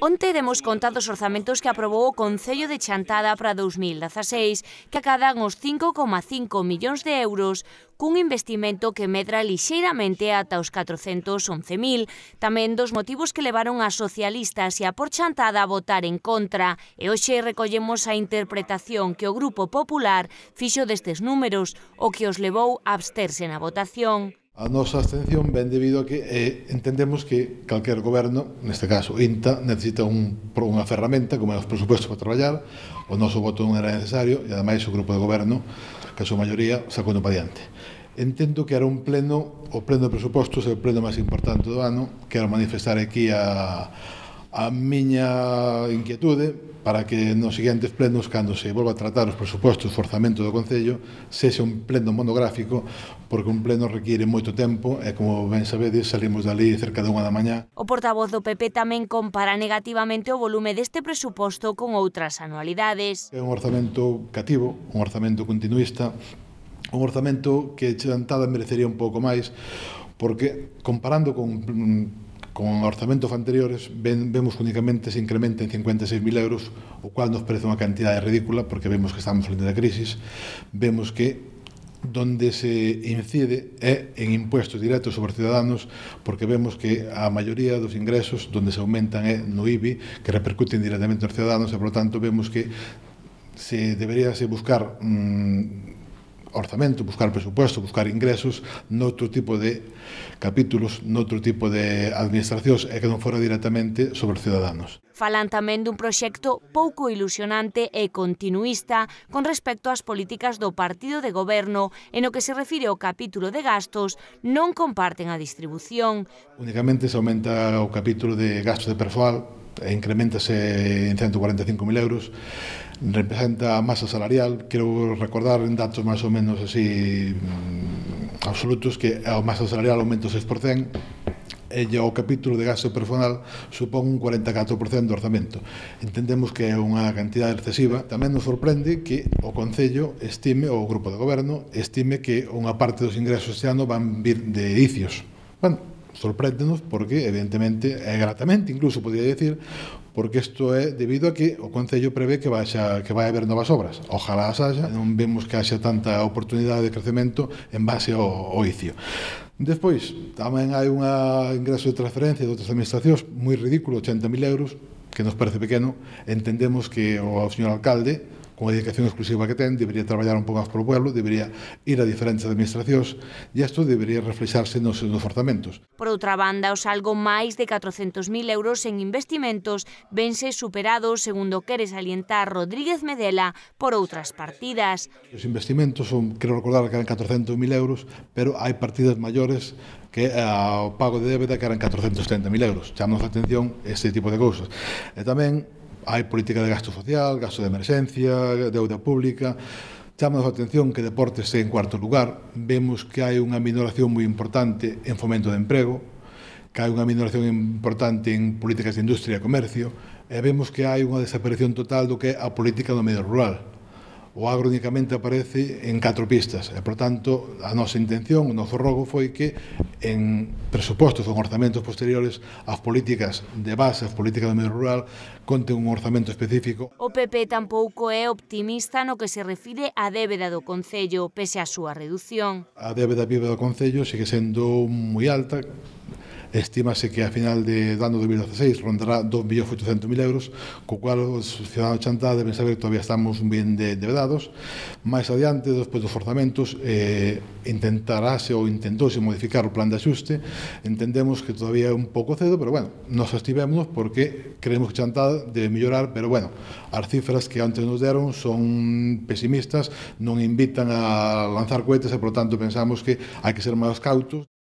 Onte demos conta dos orzamentos que aprobou o Concello de Chantada para 2016, que acadan os 5,5 millóns de euros, cun investimento que medra lixeiramente ata os 411.000, tamén dos motivos que levaron a socialistas e a por Chantada a votar en contra. E hoxe recollemos a interpretación que o Grupo Popular fixo destes números, o que os levou a absterse na votación. A nosa abstención ben debido a que eh, entendemos que calquer goberno, neste caso INTA, necesita un, unha ferramenta como é os presupuestos para traballar, o noso voto non era necesario e ademais o grupo de goberno, que a súa maioría, sacou no diante. Entendo que era un pleno, o pleno de presupostos o pleno máis importante do ano, quero manifestar aquí a, A miña inquietude para que nos seguintes plenos, cando se volva a tratar os presupostos do orzamento do Concello, sexa un pleno monográfico, porque un pleno requiere moito tempo e, como ben sabedes, salimos dali cerca de unha da mañá. O portavoz do PP tamén compara negativamente o volume deste presuposto con outras anualidades. É un orzamento cativo, un orzamento continuista, un orzamento que chantada merecería un pouco máis, porque comparando con Con orzamentos anteriores ven, vemos que únicamente se incrementa en 56.000 euros, o cual nos parece unha cantidade ridícula, porque vemos que estamos frente a crisis, vemos que donde se incide é en impuestos directos sobre cidadanos porque vemos que a maioría dos ingresos donde se aumentan é no IBI que repercuten directamente nos cidadanos e, por lo tanto, vemos que se deberíase buscar mmm, orzamento, buscar presupuesto, buscar ingresos noutro tipo de capítulos, noutro tipo de administracións e que non fora directamente sobre os cidadanos. Falan tamén dun proxecto pouco ilusionante e continuista con respecto ás políticas do partido de goberno en o que se refire ao capítulo de gastos non comparten a distribución. Únicamente se aumenta o capítulo de gastos de persoal e incrementase en 145.000 euros representa a masa salarial, quero recordar en datos máis ou menos así mm, absolutos que a masa salarial aumenta o 6%, e o capítulo de gasto personal supón un 44% do orzamento. Entendemos que é unha cantidade excesiva. Tamén nos sorprende que o Concello estime, ou o Grupo de Goberno, estime que unha parte dos ingresos este ano van vir de edicios. Bueno, sorpréndenos porque, evidentemente, é gratamente, incluso, podría decir, porque isto é debido a que o Concello prevé que vai, xa, que vai haber novas obras. Ojalá as haxa, non vemos que haxa tanta oportunidade de crecemento en base ao, ao oicio. Despois, tamén hai un ingreso de transferencia de outras administracións moi ridículo, 80.000 euros, que nos parece pequeno, entendemos que o señor alcalde con a dedicación exclusiva que ten, debería traballar un pouco máis polo pueblo, debería ir a diferentes administracións e isto debería reflexarse nos seus ofertamentos. Por outra banda, os algo máis de 400.000 euros en investimentos vense superados, segundo quere salientar Rodríguez Medela, por outras partidas. Os investimentos son, quero recordar que eran 400.000 euros, pero hai partidas maiores que eh, o pago de débeda que eran 430.000 euros. Chamamos a atención este tipo de cousas. E tamén hai política de gasto social, gasto de emerxencia, deuda pública. Chama a atención que deportes este en cuarto lugar. Vemos que hai unha minoración moi importante en fomento de emprego, que hai unha minoración importante en políticas de industria e comercio, e vemos que hai unha desaparición total do que é a política do medio rural o agro únicamente aparece en catro pistas e, por tanto, a nosa intención, o noso rogo foi que en presupostos ou orzamentos posteriores as políticas de base, as políticas do medio rural conten un orzamento específico. O PP tampouco é optimista no que se refire á débeda do Concello, pese á súa reducción. A débeda viva do Concello sigue sendo moi alta, estímase que a final de, dano 2016 rondará 2.800.000 euros, co cual os cidadanos de Chantada deben saber que todavía estamos ben de, devedados. Mais adiante, despois dos forzamentos, eh, intentarase ou intentouse modificar o plan de axuste. Entendemos que todavía é un pouco cedo, pero bueno, nos estivemos porque creemos que Chantada debe mellorar, pero bueno, as cifras que antes nos deron son pesimistas, non invitan a lanzar cohetes e, por tanto, pensamos que hai que ser máis cautos.